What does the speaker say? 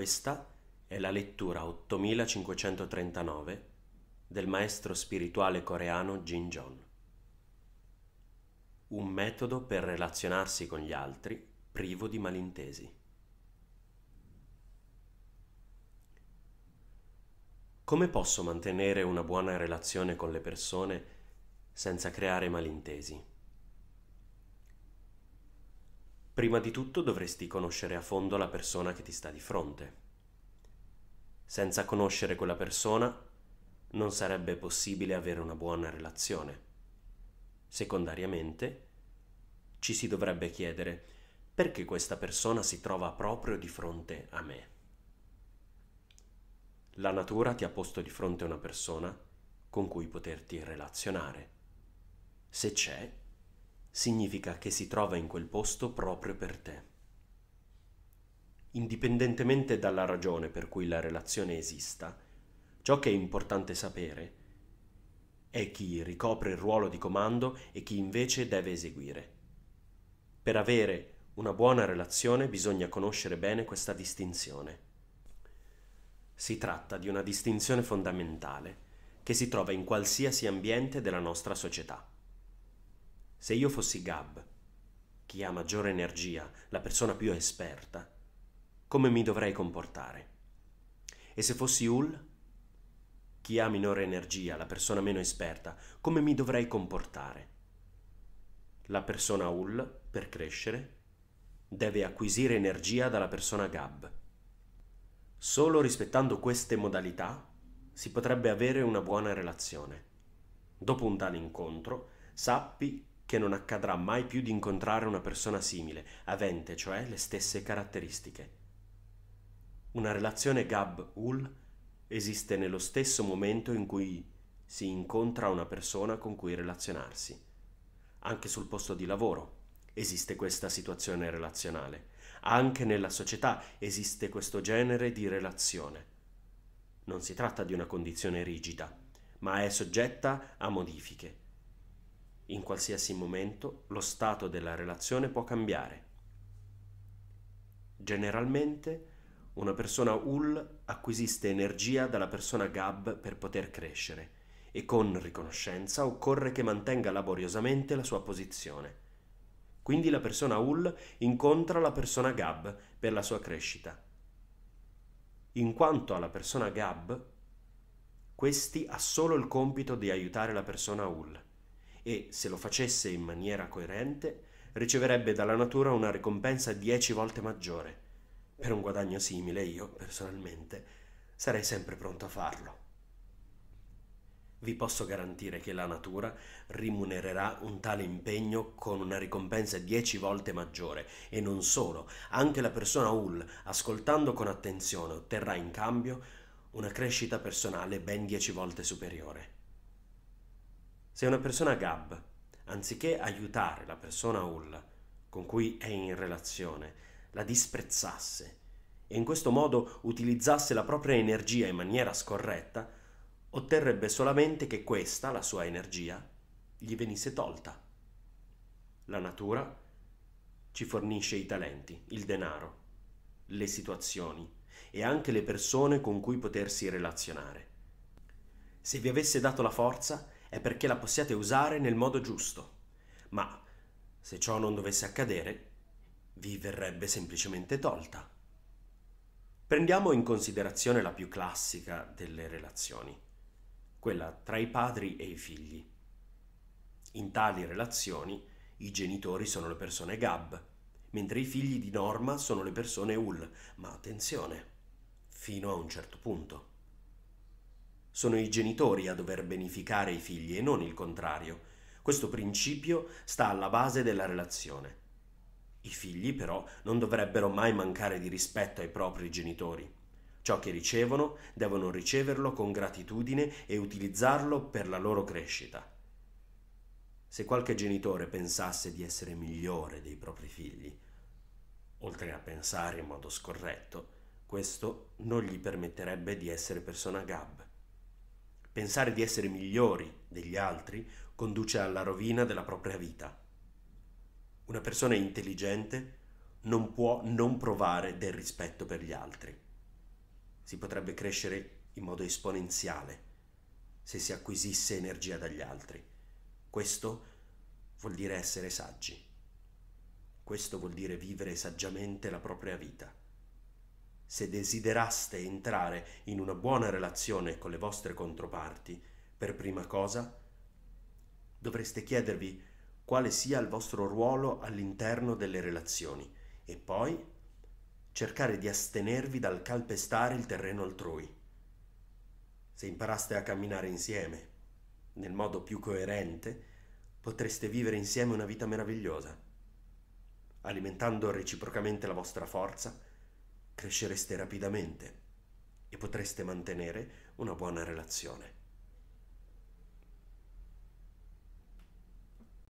Questa è la lettura 8539 del maestro spirituale coreano Jin John. Un metodo per relazionarsi con gli altri privo di malintesi. Come posso mantenere una buona relazione con le persone senza creare malintesi? Prima di tutto dovresti conoscere a fondo la persona che ti sta di fronte. Senza conoscere quella persona non sarebbe possibile avere una buona relazione. Secondariamente, ci si dovrebbe chiedere perché questa persona si trova proprio di fronte a me. La natura ti ha posto di fronte una persona con cui poterti relazionare. Se c'è, significa che si trova in quel posto proprio per te. Indipendentemente dalla ragione per cui la relazione esista, ciò che è importante sapere è chi ricopre il ruolo di comando e chi invece deve eseguire. Per avere una buona relazione bisogna conoscere bene questa distinzione. Si tratta di una distinzione fondamentale che si trova in qualsiasi ambiente della nostra società. Se io fossi Gab, chi ha maggiore energia, la persona più esperta, come mi dovrei comportare? E se fossi Ul, chi ha minore energia, la persona meno esperta, come mi dovrei comportare? La persona Ul, per crescere, deve acquisire energia dalla persona Gab. Solo rispettando queste modalità si potrebbe avere una buona relazione. Dopo un tale incontro, sappi che non accadrà mai più di incontrare una persona simile, avente cioè le stesse caratteristiche. Una relazione gab ul esiste nello stesso momento in cui si incontra una persona con cui relazionarsi. Anche sul posto di lavoro esiste questa situazione relazionale. Anche nella società esiste questo genere di relazione. Non si tratta di una condizione rigida, ma è soggetta a modifiche in qualsiasi momento lo stato della relazione può cambiare. Generalmente una persona UL acquisisce energia dalla persona GAB per poter crescere e con riconoscenza occorre che mantenga laboriosamente la sua posizione. Quindi la persona UL incontra la persona GAB per la sua crescita. In quanto alla persona GAB, questi ha solo il compito di aiutare la persona UL e, se lo facesse in maniera coerente, riceverebbe dalla natura una ricompensa dieci volte maggiore. Per un guadagno simile io, personalmente, sarei sempre pronto a farlo. Vi posso garantire che la natura rimunererà un tale impegno con una ricompensa dieci volte maggiore e non solo, anche la persona UL, ascoltando con attenzione, otterrà in cambio una crescita personale ben dieci volte superiore. Se una persona gab, anziché aiutare la persona Hull con cui è in relazione, la disprezzasse e in questo modo utilizzasse la propria energia in maniera scorretta, otterrebbe solamente che questa, la sua energia, gli venisse tolta. La natura ci fornisce i talenti, il denaro, le situazioni e anche le persone con cui potersi relazionare. Se vi avesse dato la forza, è perché la possiate usare nel modo giusto. Ma se ciò non dovesse accadere, vi verrebbe semplicemente tolta. Prendiamo in considerazione la più classica delle relazioni, quella tra i padri e i figli. In tali relazioni i genitori sono le persone Gab, mentre i figli di norma sono le persone UL, ma attenzione, fino a un certo punto. Sono i genitori a dover beneficare i figli e non il contrario. Questo principio sta alla base della relazione. I figli però non dovrebbero mai mancare di rispetto ai propri genitori. Ciò che ricevono devono riceverlo con gratitudine e utilizzarlo per la loro crescita. Se qualche genitore pensasse di essere migliore dei propri figli, oltre a pensare in modo scorretto, questo non gli permetterebbe di essere persona gab. Pensare di essere migliori degli altri conduce alla rovina della propria vita. Una persona intelligente non può non provare del rispetto per gli altri. Si potrebbe crescere in modo esponenziale se si acquisisse energia dagli altri. Questo vuol dire essere saggi. Questo vuol dire vivere saggiamente la propria vita se desideraste entrare in una buona relazione con le vostre controparti, per prima cosa dovreste chiedervi quale sia il vostro ruolo all'interno delle relazioni e poi cercare di astenervi dal calpestare il terreno altrui. Se imparaste a camminare insieme nel modo più coerente, potreste vivere insieme una vita meravigliosa, alimentando reciprocamente la vostra forza, crescereste rapidamente e potreste mantenere una buona relazione.